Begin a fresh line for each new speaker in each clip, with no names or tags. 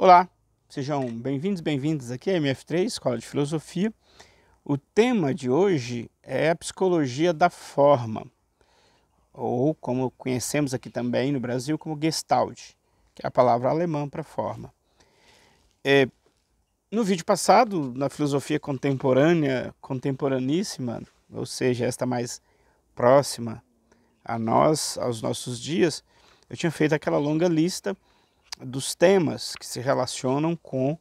Olá, sejam bem-vindos, bem-vindas aqui à é MF3, Escola de Filosofia. O tema de hoje é a psicologia da forma, ou como conhecemos aqui também no Brasil como Gestalt, que é a palavra alemã para forma. É, no vídeo passado, na filosofia contemporânea, contemporaníssima, ou seja, esta mais próxima a nós, aos nossos dias, eu tinha feito aquela longa lista dos temas que se relacionam com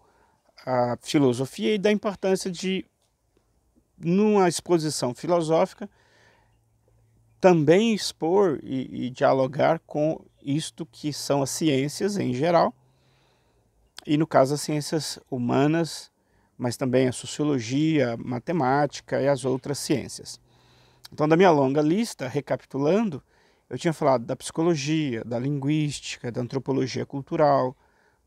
a filosofia e da importância de, numa exposição filosófica, também expor e, e, dialogar com isto que são as ciências em geral, e no caso as ciências humanas, mas também a sociologia, a matemática e as outras ciências. Então, da minha longa lista, recapitulando, eu tinha falado da psicologia, da linguística, da antropologia cultural,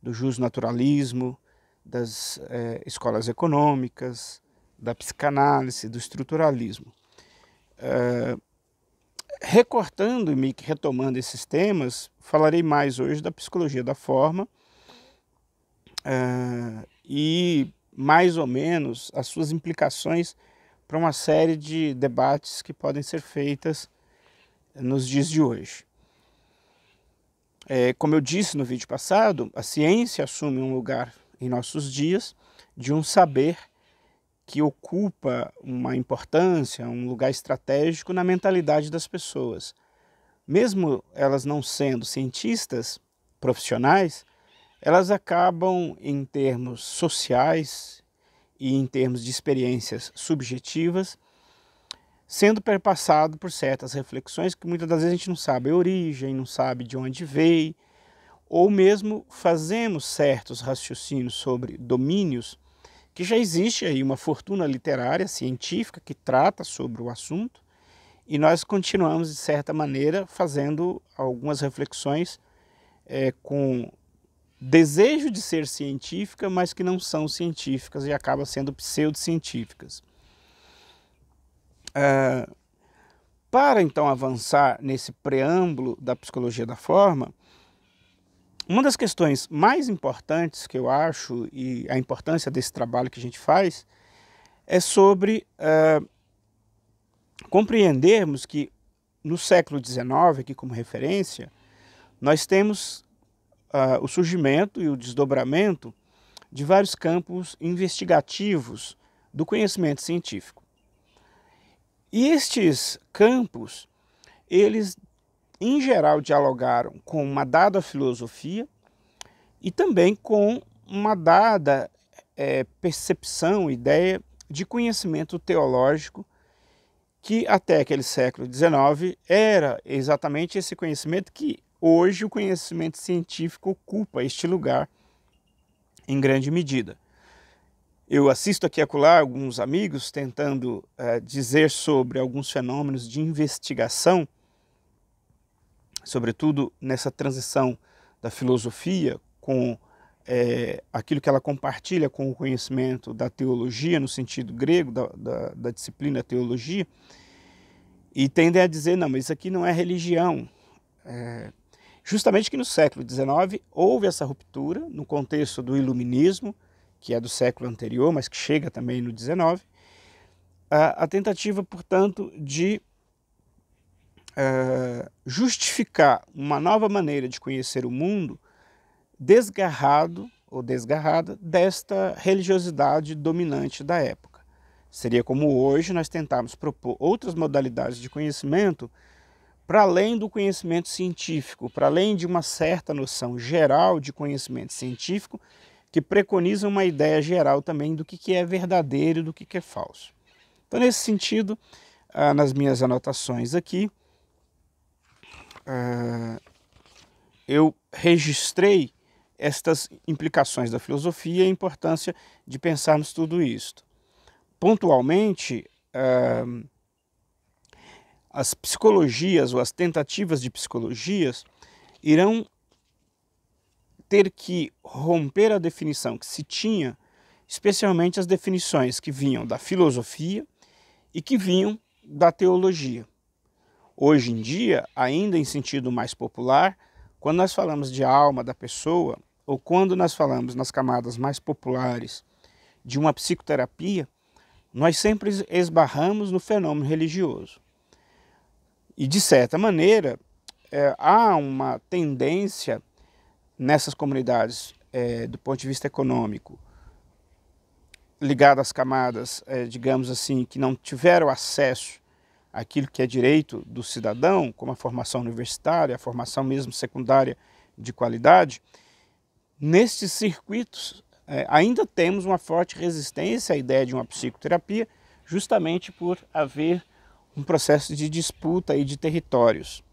do jusnaturalismo, das eh, escolas econômicas, da psicanálise, do estruturalismo. recortando eh, recortando e retomando esses temas, falarei mais hoje da psicologia da forma eh, e mais ou menos as suas implicações para uma série de debates que podem ser feitas nos dias de hoje. É, como eu disse no vídeo passado, a ciência assume um lugar em nossos dias de um saber que ocupa uma importância, um lugar estratégico na mentalidade das pessoas. Mesmo elas não sendo cientistas profissionais, elas acabam, em termos sociais e em termos de experiências subjetivas, sendo perpassado por certas reflexões que muitas das vezes a gente não sabe a origem, não sabe de onde veio, ou mesmo fazemos certos raciocínios sobre domínios que já existe aí uma fortuna literária, científica, que trata sobre o assunto, e nós continuamos, de certa maneira, fazendo algumas reflexões é, com desejo de ser científica, mas que não são científicas e acabam sendo pseudocientíficas. Ah, para então avançar nesse preâmbulo da psicologia da forma, uma das questões mais importantes que eu acho e a importância desse trabalho que a gente faz é sobre ah, compreendermos que no século XIX, aqui como referência, nós temos uh, o surgimento e o desdobramento de vários campos investigativos do conhecimento científico. E estes campos, eles em geral dialogaram com uma dada filosofia e também com uma dada é, percepção, ideia de conhecimento teológico que até aquele século XIX era exatamente esse conhecimento que hoje o conhecimento científico ocupa este lugar em grande medida. Eu assisto aqui e acolá alguns amigos tentando eh, dizer sobre alguns fenômenos de investigação, sobretudo nessa transição da filosofia com é, aquilo que ela compartilha com o conhecimento da teologia, no sentido grego, da, da, da disciplina teologia, e tendem a dizer: não, mas isso aqui não é religião. É, justamente que no século XIX houve essa ruptura, no contexto do iluminismo que é do século anterior, mas que chega também no 19, a, a tentativa, portanto, de eh, justificar uma nova maneira de conhecer o mundo desgarrado ou desgarrada desta religiosidade dominante da época. Seria como hoje nós tentarmos propor outras modalidades de conhecimento para além do conhecimento científico, para além de uma certa noção geral de conhecimento científico que preconiza uma ideia geral também do que é verdadeiro e do que é falso. Então, nesse sentido, ah, nas minhas anotações aqui, ah, eu registrei estas implicações da filosofia e a importância de pensarmos tudo isto. Pontualmente, ah, as psicologias ou as tentativas de psicologias irão ter que romper a definição que se tinha, especialmente as definições que vinham da filosofia e que vinham da teologia. Hoje em dia, ainda em sentido mais popular, quando nós falamos de alma da pessoa, ou quando nós falamos nas camadas mais populares de uma psicoterapia, nós sempre esbarramos no fenômeno religioso. E, de certa maneira, é, há uma tendência nessas comunidades, é, do ponto de vista econômico, ligado às camadas, é, digamos assim, que não tiveram acesso àquilo que é direito do cidadão, como a formação universitária, a formação mesmo secundária de qualidade, nestes circuitos é, ainda temos uma forte resistência à ideia de uma psicoterapia, justamente por haver um processo de disputa e de territórios.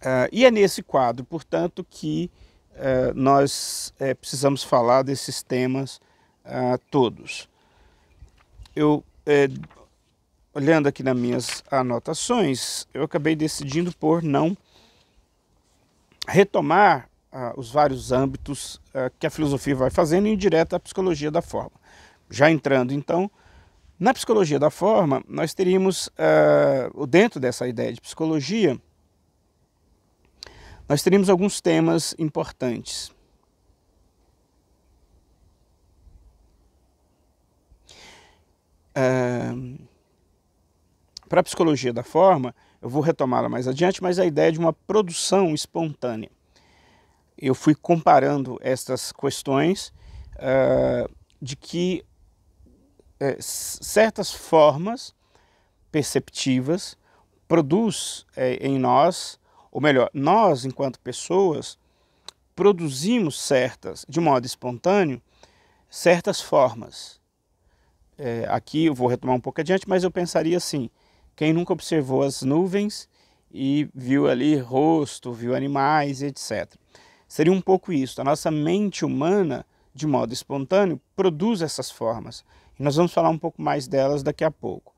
Uh, e é nesse quadro, portanto, que uh, nós eh, precisamos falar desses temas uh, todos. Eu, olhando aqui nas minhas anotações, eu acabei decidindo por não retomar ah, os vários âmbitos que a filosofia vai fazendo em direto à psicologia da forma. Já entrando, então, na psicologia da forma, nós teríamos, dentro dessa ideia de psicologia, nós teríamos alguns temas importantes. É, ah, Para a psicologia da forma, eu vou retomá-la mais adiante, mas a ideia é de uma produção espontânea. Eu fui comparando estas questões ah, de que é, certas formas perceptivas produz eh, em nós ou melhor, nós, enquanto pessoas, produzimos certas, de modo espontâneo, certas formas. É, aqui eu vou retomar um pouco adiante, mas eu pensaria assim: quem nunca observou as nuvens e viu ali rosto, viu animais, etc. Seria um pouco isso. A nossa mente humana, de modo espontâneo, produz essas formas. E nós vamos falar um pouco mais delas daqui a pouco.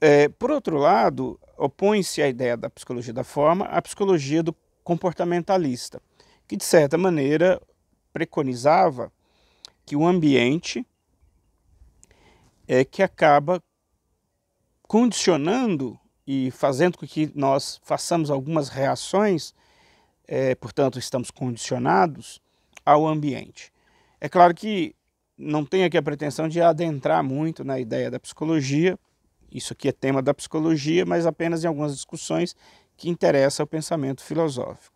É, por outro lado, opõe-se à ideia da psicologia da forma à psicologia do comportamentalista, que de certa maneira preconizava que o ambiente é que acaba condicionando e fazendo com que nós façamos algumas reações, é, portanto, estamos condicionados ao ambiente. É claro que não tenho aqui a pretensão de adentrar muito na ideia da psicologia, isso aqui é tema da psicologia, mas apenas em algumas discussões que interessam ao pensamento filosófico.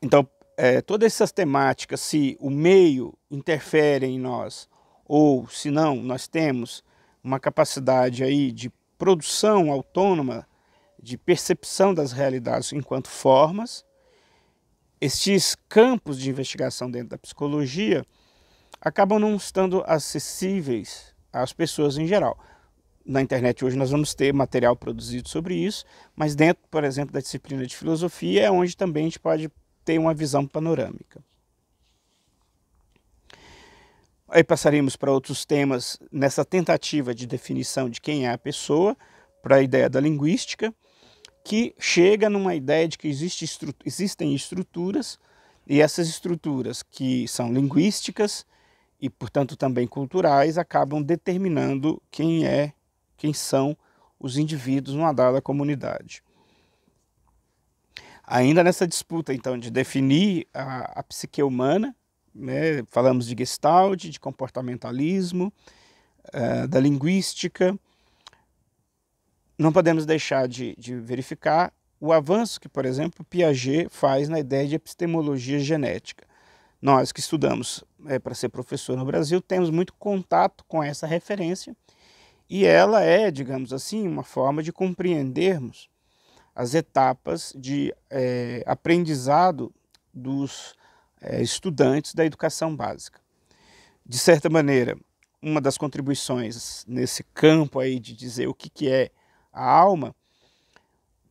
Então, é, todas essas temáticas, se o meio interfere em nós ou se não, nós temos uma capacidade aí de produção autônoma de percepção das realidades enquanto formas. Estes campos de investigação dentro da psicologia acabam não estando acessíveis às pessoas em geral. Na internet hoje nós vamos ter material produzido sobre isso, mas dentro, por exemplo, da disciplina de filosofia é onde também a gente pode ter uma visão panorâmica. Aí passaremos para outros temas nessa tentativa de definição de quem é a pessoa, para a ideia da linguística, que chega numa ideia de que existe estru existem estruturas, e essas estruturas que são linguísticas, e, portanto, também culturais, acabam determinando quem é, quem são os indivíduos numa dada comunidade. Ainda nessa disputa, então, de definir a, a psique humana, né, falamos de Gestalt, de comportamentalismo, uh, da linguística, não podemos deixar de, de verificar o avanço que, por exemplo, Piaget faz na ideia de epistemologia genética. Nós que estudamos é, para ser professor no Brasil, temos muito contato com essa referência e ela é, digamos assim, uma forma de compreendermos as etapas de é, aprendizado dos é, estudantes da educação básica. De certa maneira, uma das contribuições nesse campo aí de dizer o que, que é a alma,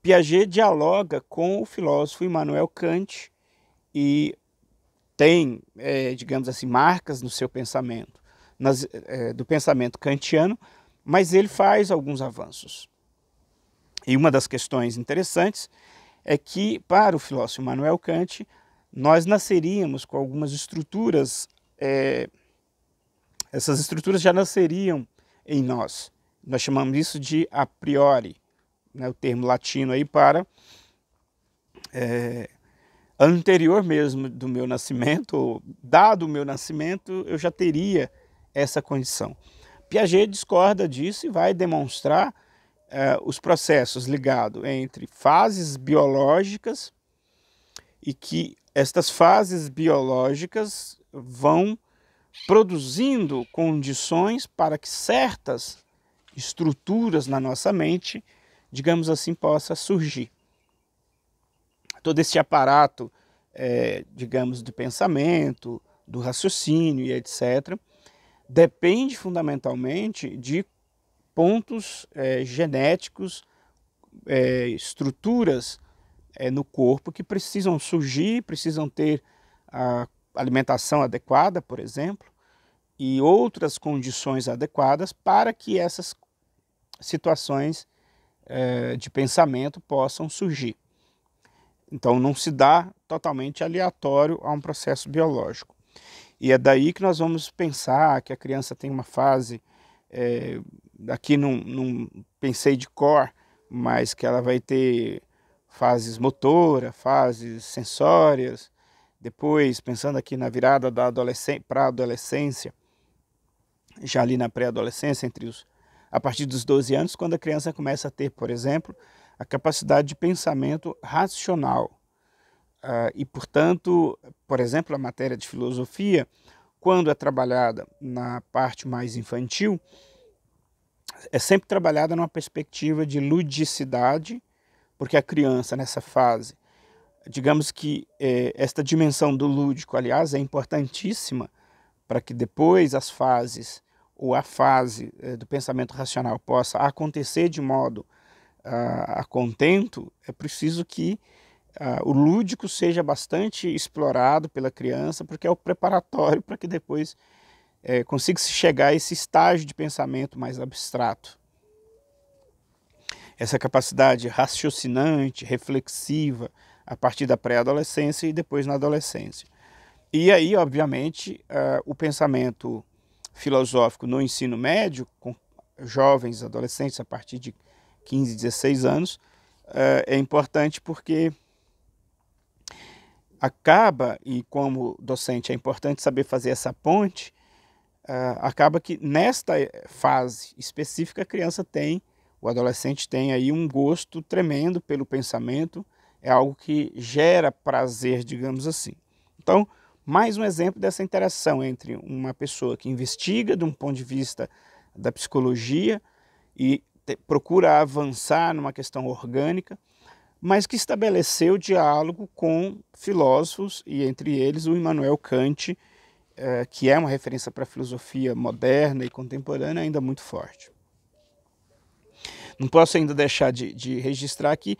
Piaget dialoga com o filósofo Immanuel Kant e tem, é, digamos assim, marcas no seu pensamento, nas, é, do pensamento kantiano, mas ele faz alguns avanços. E uma das questões interessantes é que, para o filósofo Manuel Kant, nós nasceríamos com algumas estruturas, é, essas estruturas já nasceriam em nós. Nós chamamos isso de a priori, né, o termo latino aí para é, anterior mesmo do meu nascimento, ou dado o meu nascimento, eu já teria essa condição. Piaget discorda disso e vai demonstrar eh, os processos ligados entre fases biológicas e que estas fases biológicas vão produzindo condições para que certas estruturas na nossa mente, digamos assim, possa surgir todo esse aparato, é, digamos, de pensamento, do raciocínio e etc., depende fundamentalmente de pontos é, genéticos, é, estruturas é, no corpo que precisam surgir, precisam ter a alimentação adequada, por exemplo, e outras condições adequadas para que essas situações é, de pensamento possam surgir. Então não se dá totalmente aleatório a um processo biológico. E é daí que nós vamos pensar que a criança tem uma fase, é, aqui não, não pensei de cor, mas que ela vai ter fases motora, fases sensórias, depois pensando aqui na virada da adolescência para a adolescência, já ali na pré-adolescência, entre os a partir dos 12 anos, quando a criança começa a ter, por exemplo, a capacidade de pensamento racional. Uh, e, portanto, por exemplo, a matéria de filosofia, quando é trabalhada na parte mais infantil, é sempre trabalhada numa perspectiva de ludicidade, porque a criança nessa fase, digamos que eh, esta dimensão do lúdico, aliás, é importantíssima para que depois as fases ou a fase eh, do pensamento racional possa acontecer de modo a, a contento, é preciso que o lúdico seja bastante explorado pela criança, porque é o preparatório para que depois é, consiga se chegar a esse estágio de pensamento mais abstrato. Essa capacidade raciocinante, reflexiva, a partir da pré-adolescência e depois na adolescência. E aí, obviamente, uh, o pensamento filosófico no ensino médio, com jovens, adolescentes, a partir de 15, 16 anos, é, é importante porque acaba, e como docente é importante saber fazer essa ponte, é, acaba que nesta fase específica a criança tem, o adolescente tem aí um gosto tremendo pelo pensamento, é algo que gera prazer, digamos assim. Então, mais um exemplo dessa interação entre uma pessoa que investiga de um ponto de vista da psicologia e procura avançar numa questão orgânica, mas que estabeleceu diálogo com filósofos, e entre eles o Immanuel Kant, eh, que é uma referência para a filosofia moderna e contemporânea ainda muito forte. Não posso ainda deixar de, de registrar que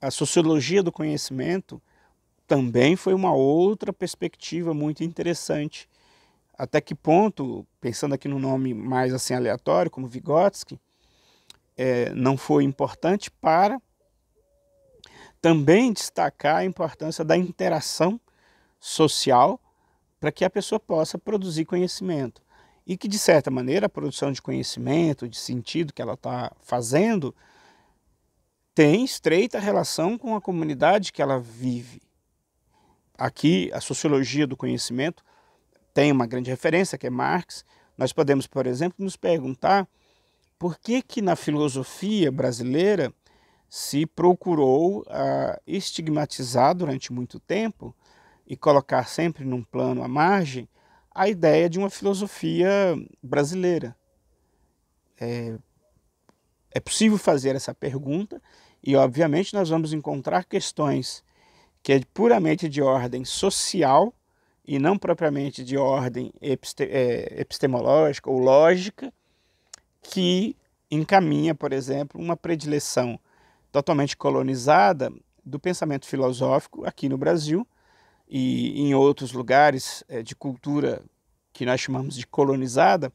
a sociologia do conhecimento também foi uma outra perspectiva muito interessante. Até que ponto, pensando aqui no nome mais assim aleatório, como Vygotsky, é, não foi importante para também destacar a importância da interação social para que a pessoa possa produzir conhecimento. E que, de certa maneira, a produção de conhecimento, de sentido que ela está fazendo, tem estreita relação com a comunidade que ela vive. Aqui, a sociologia do conhecimento tem uma grande referência, que é Marx. Nós podemos, por exemplo, nos perguntar por que, que na filosofia brasileira se procurou ah, estigmatizar durante muito tempo e colocar sempre num plano à margem a ideia de uma filosofia brasileira? É, é possível fazer essa pergunta e, obviamente, nós vamos encontrar questões que é puramente de ordem social e não propriamente de ordem é, epistemológica ou lógica, que encaminha, por exemplo, uma predileção totalmente colonizada do pensamento filosófico aqui no Brasil e em outros lugares eh, de cultura que nós chamamos de colonizada,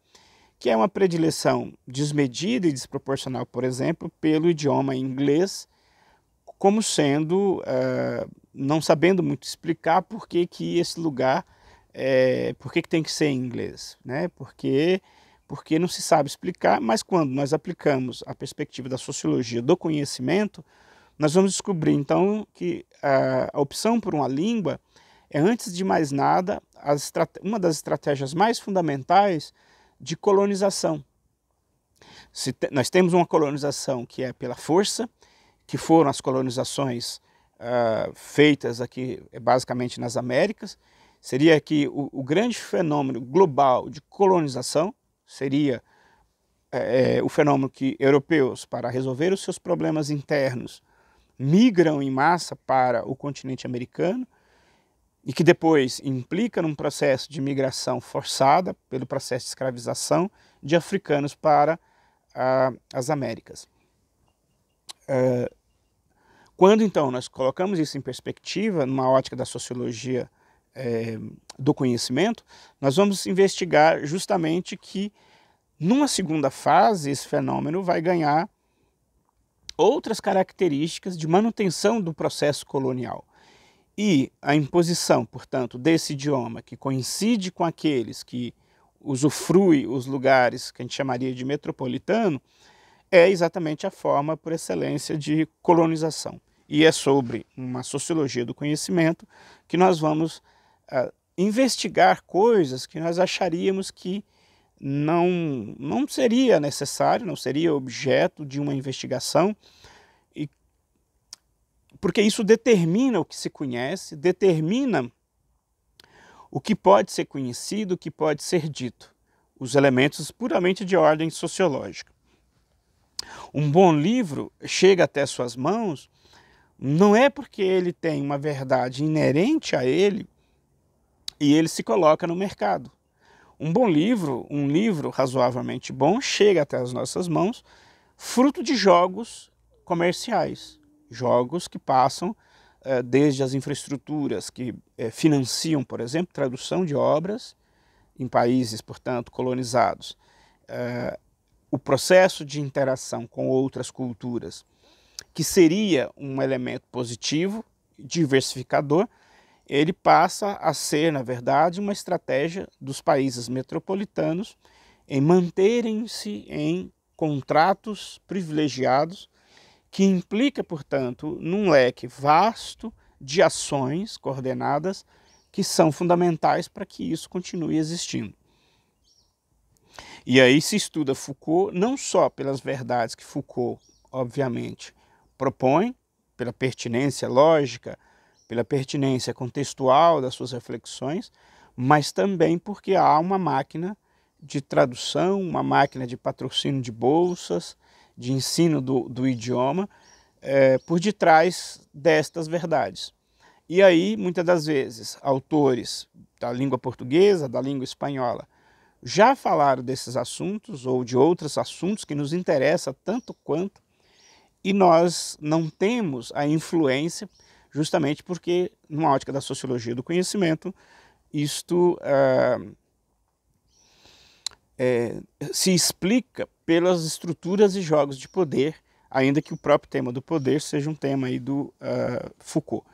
que é uma predileção desmedida e desproporcional, por exemplo, pelo idioma inglês, como sendo, uh, não sabendo muito explicar por que, que esse lugar, é, por que, que tem que ser em inglês, né? porque porque não se sabe explicar, mas quando nós aplicamos a perspectiva da sociologia do conhecimento, nós vamos descobrir então que a, opção por uma língua é, antes de mais nada, uma das estratégias mais fundamentais de colonização. Te nós temos uma colonização que é pela força, que foram as colonizações uh, feitas aqui é, basicamente nas Américas, seria que o, o grande fenômeno global de colonização seria é, é, o fenômeno que europeus, para resolver os seus problemas internos, migram em massa para o continente americano e que depois implica num processo de migração forçada pelo processo de escravização de africanos para as Américas. É, quando então nós colocamos isso em perspectiva, numa ótica da sociologia é, do conhecimento, nós vamos investigar justamente que numa segunda fase esse fenômeno vai ganhar outras características de manutenção do processo colonial. E a imposição, portanto, desse idioma que coincide com aqueles que usufrui os lugares que a gente chamaria de metropolitano, é exatamente a forma por excelência de colonização. E é sobre uma sociologia do conhecimento que nós vamos a investigar coisas que nós acharíamos que não, não seria necessário, não seria objeto de uma investigação, e, porque isso determina o que se conhece, determina o que pode ser conhecido, o que pode ser dito, os elementos puramente de ordem sociológica. Um bom livro chega até suas mãos não é porque ele tem uma verdade inerente a ele, e ele se coloca no mercado. Um bom livro, um livro razoavelmente bom, chega até as nossas mãos, fruto de jogos comerciais, jogos que passam eh, desde as infraestruturas que eh, financiam, por exemplo, tradução de obras em países, portanto, colonizados, eh, o processo de interação com outras culturas, que seria um elemento positivo, diversificador, ele passa a ser, na verdade, uma estratégia dos países metropolitanos em manterem-se em contratos privilegiados, que implica, portanto, num leque vasto de ações coordenadas que são fundamentais para que isso continue existindo. E aí se estuda Foucault não só pelas verdades que Foucault, obviamente, propõe, pela pertinência lógica, pela pertinência contextual das suas reflexões, mas também porque há uma máquina de tradução, uma máquina de patrocínio de bolsas, de ensino do, do idioma, é, por detrás destas verdades. E aí, muitas das vezes, autores da língua portuguesa, da língua espanhola, já falaram desses assuntos ou de outros assuntos que nos interessam tanto quanto, e nós não temos a influência justamente porque, numa ótica da sociologia do conhecimento, isto é, se explica pelas estruturas e jogos de poder, ainda que o próprio tema do poder seja um tema aí do eh, Foucault.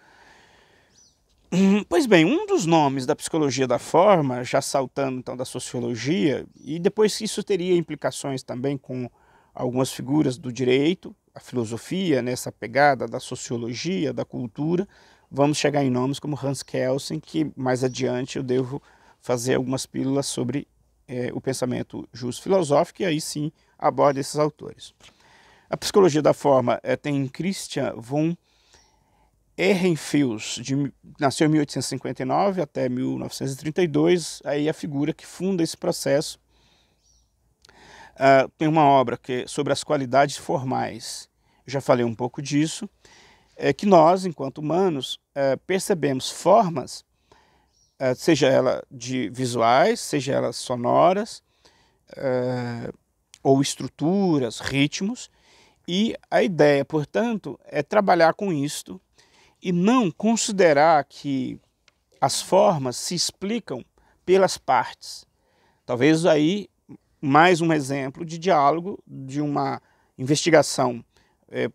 Pois bem, um dos nomes da psicologia da forma, já saltando então da sociologia, e depois isso teria implicações também com algumas figuras do direito, a filosofia, nessa né, pegada da sociologia, da cultura, vamos chegar em nomes como Hans Kelsen, que mais adiante eu devo fazer algumas pílulas sobre é, o pensamento justo filosófico, e aí sim aborda esses autores. A psicologia da forma é, tem Christian von Ehrenfels, de, nasceu em 1859 até 1932, aí é a figura que funda esse processo Uh, tem uma obra que é sobre as qualidades formais. Eu já falei um pouco disso. É que nós, enquanto humanos, uh, percebemos formas, uh, seja ela de visuais, seja elas sonoras, eh, ou estruturas, ritmos, e a ideia, portanto, é trabalhar com isto e não considerar que as formas se explicam pelas partes. Talvez aí mais um exemplo de diálogo, de uma investigação é,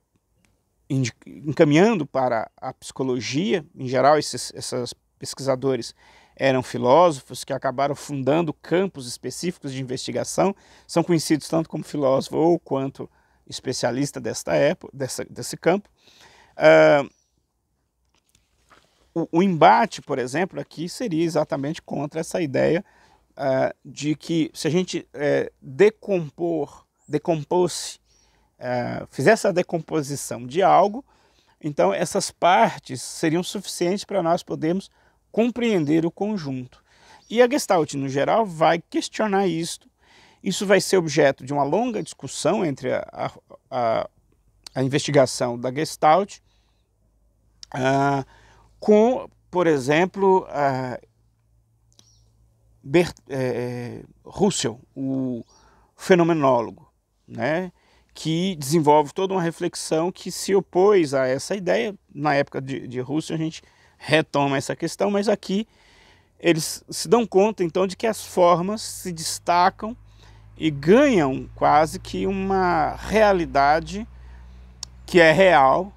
encaminhando para a psicologia. Em geral, esses, esses pesquisadores eram filósofos que acabaram fundando campos específicos de investigação, são conhecidos tanto como filósofo ou quanto especialista desta época, dessa, desse campo. Uh, o, o, embate, por exemplo, aqui seria exatamente contra essa ideia uh, de que se a gente uh, decompor, decompôs, uh, eh, fizesse a decomposição de algo, então essas partes seriam suficientes para nós podermos compreender o conjunto. E a Gestalt, no geral, vai questionar isto. Isso vai ser objeto de uma longa discussão entre a, a, a investigação da Gestalt uh, com, por exemplo, uh, Bert, é, é, Russell, o fenomenólogo, né? que desenvolve toda uma reflexão que se opôs a essa ideia. Na época de, de Russell, a gente retoma essa questão, mas aqui eles se dão conta então de que as formas se destacam e ganham quase que uma realidade que é real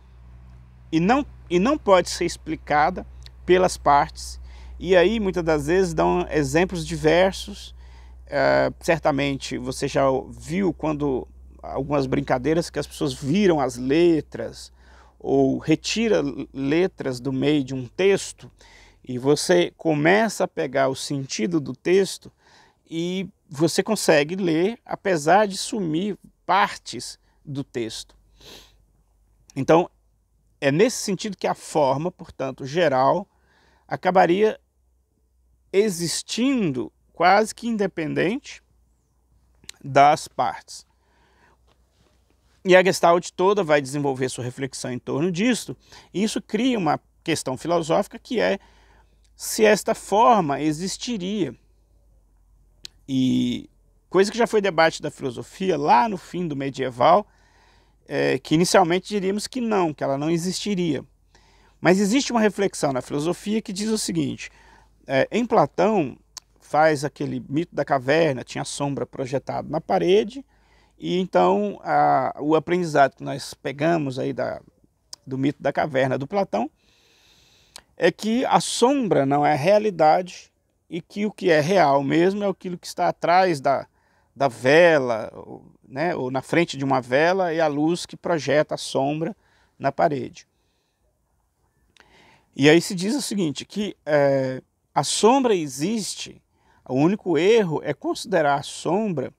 e não, e não pode ser explicada pelas partes e aí, muitas das vezes, dão exemplos diversos. Uh, certamente você já viu quando algumas brincadeiras que as pessoas viram as letras ou retira letras do meio de um texto e você começa a pegar o sentido do texto e você consegue ler apesar de sumir partes do texto. Então, é nesse sentido que a forma, portanto, geral, acabaria existindo quase que independente das partes. E a Gestalt toda vai desenvolver sua reflexão em torno disso. Isso cria uma questão filosófica que é se esta forma existiria. E coisa que já foi debate da filosofia lá no fim do medieval, é, que inicialmente diríamos que não, que ela não existiria. Mas existe uma reflexão na filosofia que diz o seguinte: é, em Platão, faz aquele mito da caverna, tinha sombra projetada na parede, e então a, o aprendizado que nós pegamos aí da, do mito da caverna do Platão é que a sombra não é realidade e que o que é real mesmo é aquilo que está atrás da, da vela, ou, né, ou na frente de uma vela, e a luz que projeta a sombra na parede. E aí se diz o seguinte, que é, a sombra existe. O único erro é considerar a sombra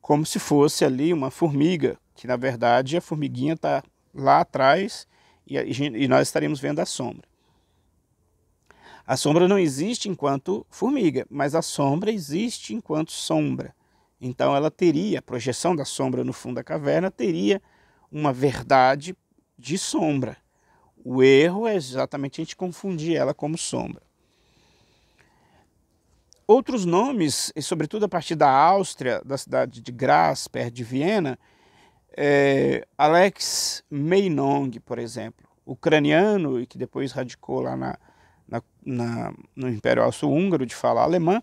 como se fosse ali uma formiga, que na verdade a formiguinha está lá atrás e, e nós estaremos vendo a sombra. A sombra não existe enquanto formiga, mas a sombra existe enquanto sombra. Então ela teria, a projeção da sombra no fundo da caverna teria uma verdade de sombra. O erro é exatamente a gente confundir ela como sombra. Outros nomes, e sobretudo a partir da Áustria, da cidade de Graz, perto de Viena, é Alex Meinong, por exemplo, ucraniano e que depois radicou lá na, na, na, no Império Austro-Húngaro de fala alemã,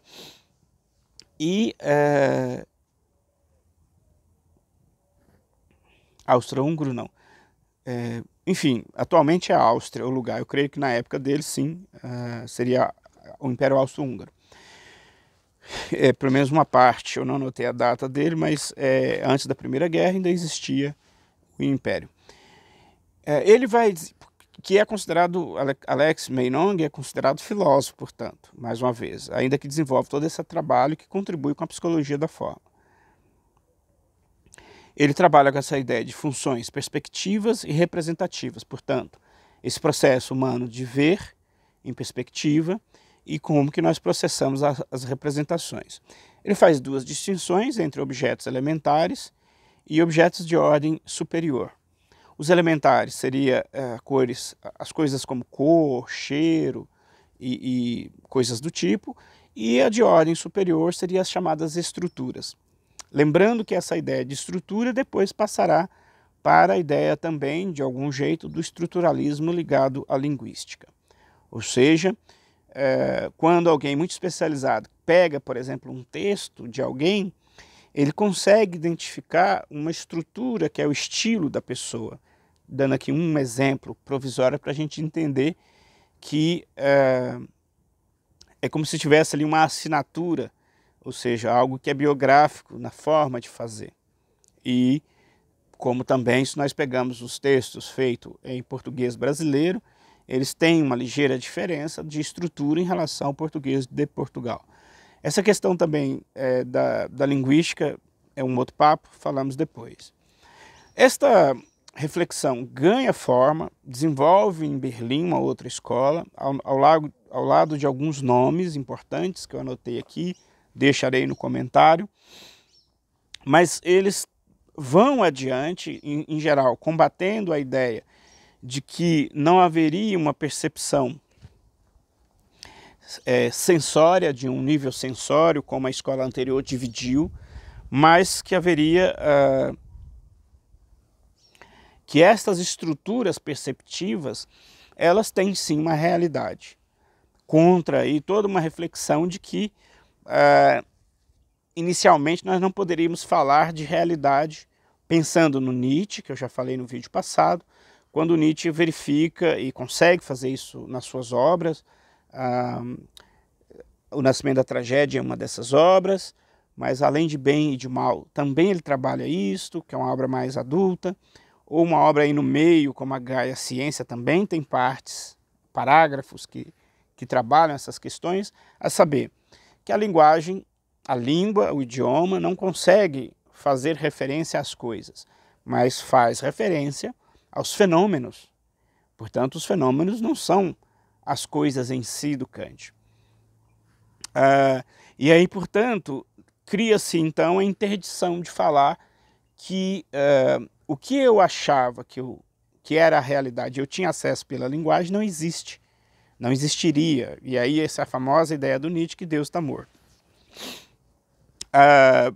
e é, Austro-Húngaro não. É, enfim, atualmente é a Áustria o lugar. Eu creio que na época dele, sim, é, seria o Império Austro-Húngaro é, pelo menos uma parte, eu não anotei a data dele, mas é, antes da Primeira Guerra ainda existia o Império. É, ele vai, que é considerado, Alex Meinong é considerado filósofo, portanto, mais uma vez, ainda que desenvolve todo esse trabalho que contribui com a psicologia da forma. Ele trabalha com essa ideia de funções perspectivas e representativas, portanto, esse processo humano de ver em perspectiva, e como que nós processamos as, as representações. Ele faz duas distinções entre objetos elementares e objetos de ordem superior. Os elementares seria eh, cores, as coisas como cor, cheiro e, e coisas do tipo, e a de ordem superior seria as chamadas estruturas. Lembrando que essa ideia de estrutura depois passará para a ideia também, de algum jeito, do estruturalismo ligado à linguística. Ou seja, é, quando alguém muito especializado pega, por exemplo, um texto de alguém, ele consegue identificar uma estrutura que é o estilo da pessoa. Dando aqui um exemplo provisório para a gente entender que é, é como se tivesse ali uma assinatura, ou seja, algo que é biográfico na forma de fazer. E como também se nós pegamos os textos feitos em português brasileiro, eles têm uma ligeira diferença de estrutura em relação ao português de Portugal. Essa questão também é, da, da linguística é um outro papo, falamos depois. Esta reflexão ganha forma, desenvolve em Berlim uma outra escola, ao, ao, lago, ao lado de alguns nomes importantes que eu anotei aqui, deixarei no comentário, mas eles vão adiante, em, em geral, combatendo a ideia de que não haveria uma percepção é, sensória, de um nível sensório, como a escola anterior dividiu, mas que haveria. Ah, que estas estruturas perceptivas elas têm sim uma realidade contra toda uma reflexão de que ah, inicialmente nós não poderíamos falar de realidade pensando no Nietzsche que eu já falei no vídeo passado quando Nietzsche verifica e consegue fazer isso nas suas obras. Ah, o Nascimento da Tragédia é uma dessas obras, mas além de Bem e de Mal, também ele trabalha isto, que é uma obra mais adulta, ou uma obra aí no meio, como a Gaia Ciência, também tem partes, parágrafos que, que trabalham essas questões, a saber que a linguagem, a língua, o idioma, não consegue fazer referência às coisas, mas faz referência aos fenômenos. Portanto, os fenômenos não são as coisas em si do Kant. Ah, e aí, portanto, cria-se então a interdição de falar que uh, o que eu achava que, eu, que era a realidade, eu tinha acesso pela linguagem, não existe, não existiria. E aí essa é famosa ideia do Nietzsche que Deus está morto. Uh,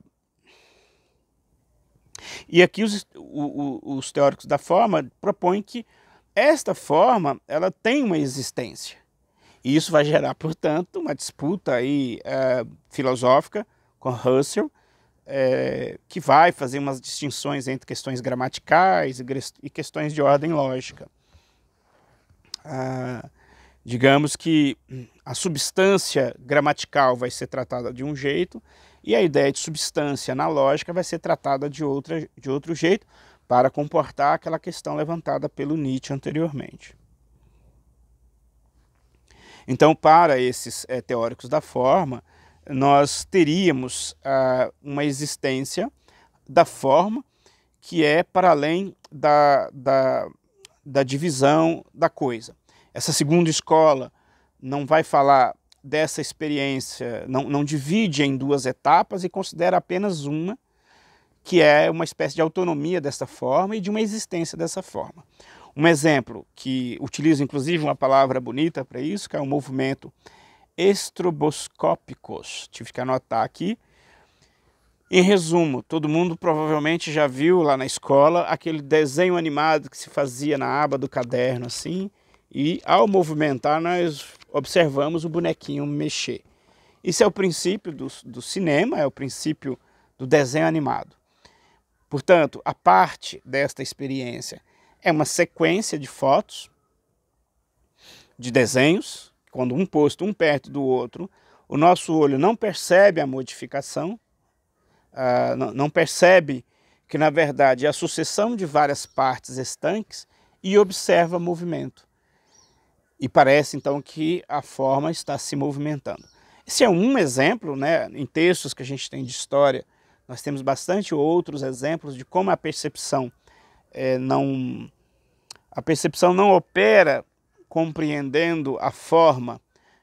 e aqui os, o, o, os teóricos da forma propõem que esta forma ela tem uma existência. E isso vai gerar, portanto, uma disputa aí, é, filosófica com Husserl, é, que vai fazer umas distinções entre questões gramaticais e questões de ordem lógica. Ah, digamos que a substância gramatical vai ser tratada de um jeito e a ideia de substância na lógica vai ser tratada de, outra, de outro jeito para comportar aquela questão levantada pelo Nietzsche anteriormente. Então, para esses é, teóricos da forma, nós teríamos ah, uma existência da forma que é para além da, da, da divisão da coisa. Essa segunda escola não vai falar dessa experiência, não, não divide em duas etapas e considera apenas uma, que é uma espécie de autonomia dessa forma e de uma existência dessa forma. Um exemplo que utiliza inclusive uma palavra bonita para isso, que é o movimento estroboscópicos. Tive que anotar aqui. Em resumo, todo mundo provavelmente já viu lá na escola aquele desenho animado que se fazia na aba do caderno assim, e ao movimentar nós observamos o bonequinho mexer. Isso é o princípio do, do cinema, é o princípio do desenho animado. Portanto, a parte desta experiência é uma sequência de fotos, de desenhos, quando um posto um perto do outro, o nosso olho não percebe a modificação, uh, não, não percebe que, na verdade, é a sucessão de várias partes estanques e observa movimento. E parece então que a forma está se movimentando. Esse é um exemplo, né? Em textos que a gente tem de história, nós temos bastante outros exemplos de como a percepção é, não a percepção não opera compreendendo a forma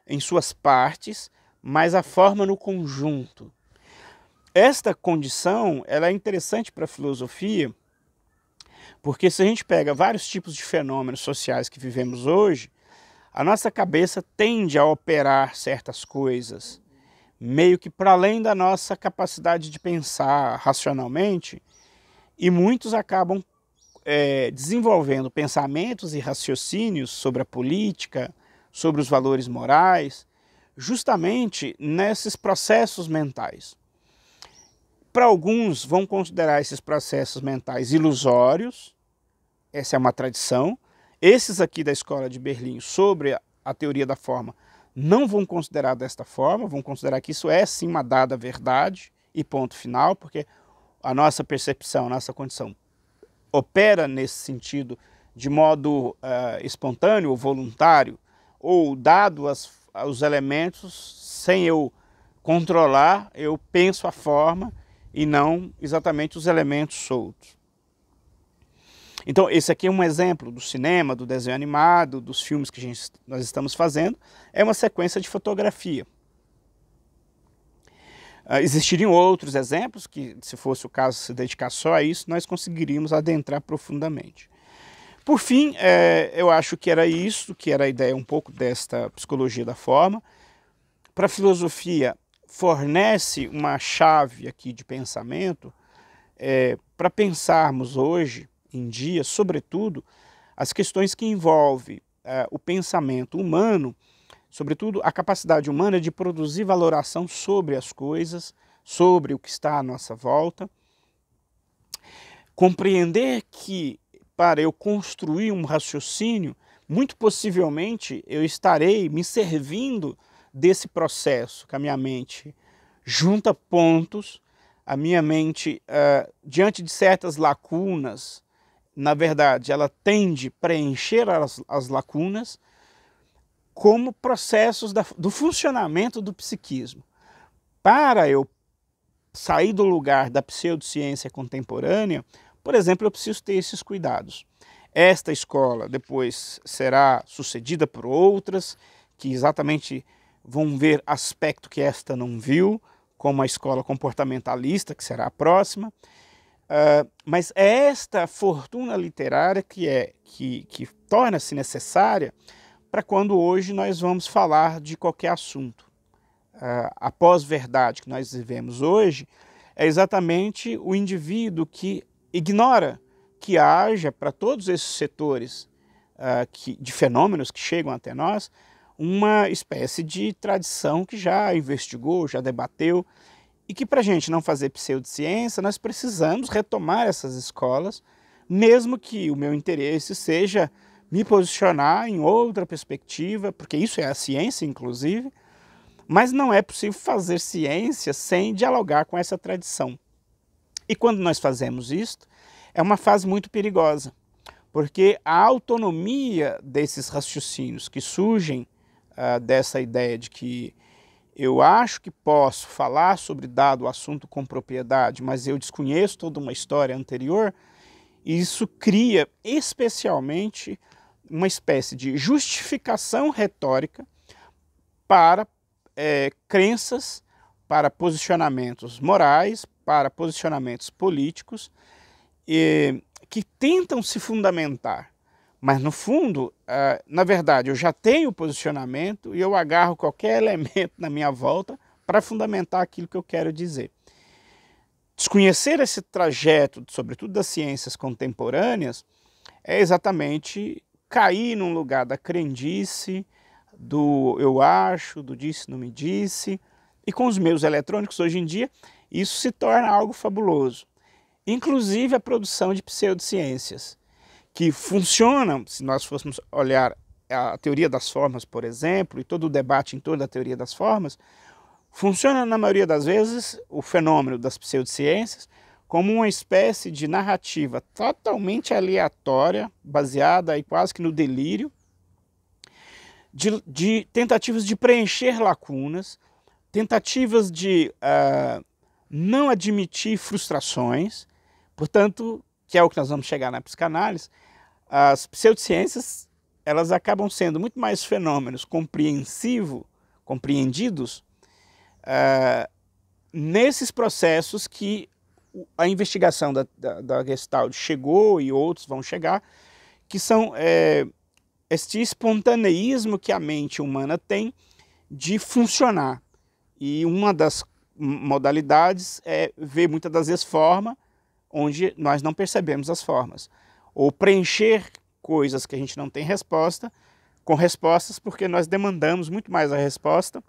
em suas partes, mas a forma no conjunto. Esta condição ela é interessante para a filosofia, porque se a gente pega vários tipos de fenômenos sociais que vivemos hoje, a nossa cabeça tende a operar certas coisas, meio que para além da nossa capacidade de pensar racionalmente, e muitos acabam é, desenvolvendo pensamentos e raciocínios sobre a política, sobre os valores morais, justamente nesses processos mentais. Para alguns, vão considerar esses processos mentais ilusórios, essa é uma tradição, esses aqui da escola de Berlim sobre a, teoria da forma não vão considerar desta forma, vão considerar que isso é sim uma dada verdade e ponto final, porque a nossa percepção, a nossa condição opera nesse sentido de modo uh, espontâneo ou voluntário, ou dado as, os elementos, sem eu controlar, eu penso a forma e não exatamente os elementos soltos. Então, esse aqui é um exemplo do cinema, do desenho animado, dos filmes que gente, nós estamos fazendo. É uma sequência de fotografia. Uh, existiriam outros exemplos que, se fosse o caso, se dedicar só a isso, nós conseguiríamos adentrar profundamente. Por fim, é, eu acho que era isso, que era a ideia um pouco desta psicologia da forma. Para a filosofia, fornece uma chave aqui de pensamento é, para pensarmos hoje em dia, sobretudo as questões que envolvem uh, é, o pensamento humano, sobretudo a capacidade humana de produzir valoração sobre as coisas, sobre o que está à nossa volta. Compreender que para eu construir um raciocínio, muito possivelmente eu estarei me servindo desse processo que a minha mente junta pontos, a minha mente, uh, diante de certas lacunas, na verdade, ela tende a preencher as, as lacunas como processos da, do funcionamento do psiquismo. Para eu sair do lugar da pseudociência contemporânea, por exemplo, eu preciso ter esses cuidados. Esta escola depois será sucedida por outras que exatamente vão ver aspecto que esta não viu, como a escola comportamentalista, que será a próxima. Uh, mas é esta fortuna literária que é que, que torna-se necessária para quando hoje nós vamos falar de qualquer assunto. Uh, a pós-verdade que nós vivemos hoje é exatamente o indivíduo que ignora que haja para todos esses setores uh, que, de fenômenos que chegam até nós uma espécie de tradição que já investigou, já debateu e que para a gente não fazer pseudociência, nós precisamos retomar essas escolas, mesmo que o meu interesse seja me posicionar em outra perspectiva, porque isso é a ciência, inclusive, mas não é possível fazer ciência sem dialogar com essa tradição. E quando nós fazemos isto, é uma fase muito perigosa, porque a autonomia desses raciocínios que surgem uh, dessa ideia de que eu acho que posso falar sobre dado assunto com propriedade, mas eu desconheço toda uma história anterior, isso cria especialmente uma espécie de justificação retórica para é, crenças, para posicionamentos morais, para posicionamentos políticos, e, que tentam se fundamentar mas no fundo, ah, na verdade, eu já tenho o posicionamento e eu agarro qualquer elemento na minha volta para fundamentar aquilo que eu quero dizer. Desconhecer esse trajeto, sobretudo das ciências contemporâneas, é exatamente cair num lugar da crendice, do eu acho, do disse, não me disse. E com os meios eletrônicos hoje em dia, isso se torna algo fabuloso. Inclusive a produção de pseudociências que funcionam, se nós fôssemos olhar a teoria das formas, por exemplo, e todo o debate em torno da teoria das formas, funciona na maioria das vezes o fenômeno das pseudociências como uma espécie de narrativa totalmente aleatória, baseada aí quase que no delírio, de, de tentativas de preencher lacunas, tentativas de uh, não admitir frustrações, portanto, que é o que nós vamos chegar na psicanálise, as pseudociências elas acabam sendo muito mais fenômenos compreensivo, compreendidos uh, nesses processos que a investigação da, da, da, Gestalt chegou e outros vão chegar, que são é, este espontaneísmo que a mente humana tem de funcionar. E uma das modalidades é ver muitas das vezes forma onde nós não percebemos as formas ou preencher coisas que a gente não tem resposta com respostas, porque nós demandamos muito mais a resposta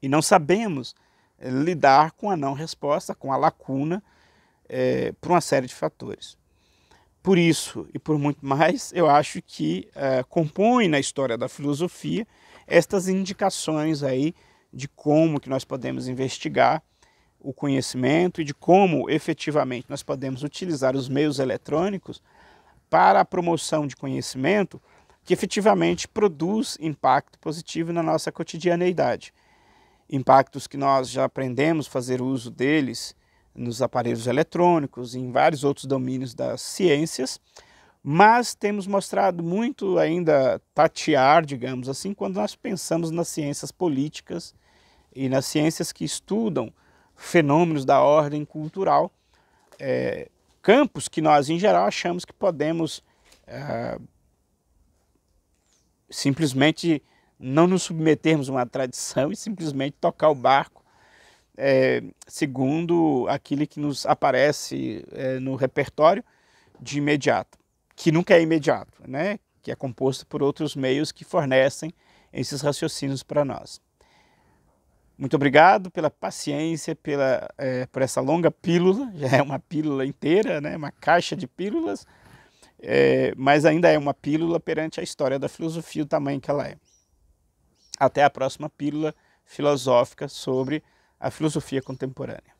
e não sabemos eh, lidar com a não resposta, com a lacuna, é, por uma série de fatores. Por isso e por muito mais, eu acho que é, compõe na história da filosofia estas indicações aí de como que nós podemos investigar o conhecimento e de como efetivamente nós podemos utilizar os meios eletrônicos para a promoção de conhecimento que efetivamente produz impacto positivo na nossa cotidianeidade. Impactos que nós já aprendemos a fazer uso deles nos aparelhos eletrônicos, em vários outros domínios das ciências, mas temos mostrado muito ainda tatear, digamos assim, quando nós pensamos nas ciências políticas e nas ciências que estudam fenômenos da ordem cultural, é, campos que nós, em geral, achamos que podemos é, simplesmente não nos submetermos a uma tradição e simplesmente tocar o barco é, segundo aquilo que nos aparece é, no repertório de imediato, que nunca é imediato, né? que é composto por outros meios que fornecem esses raciocínios para nós. Muito obrigado pela paciência, pela, é, por essa longa pílula, já é uma pílula inteira, né? uma caixa de pílulas, é, mas ainda é uma pílula perante a história da filosofia, o tamanho que ela é. Até a próxima pílula filosófica sobre a filosofia contemporânea.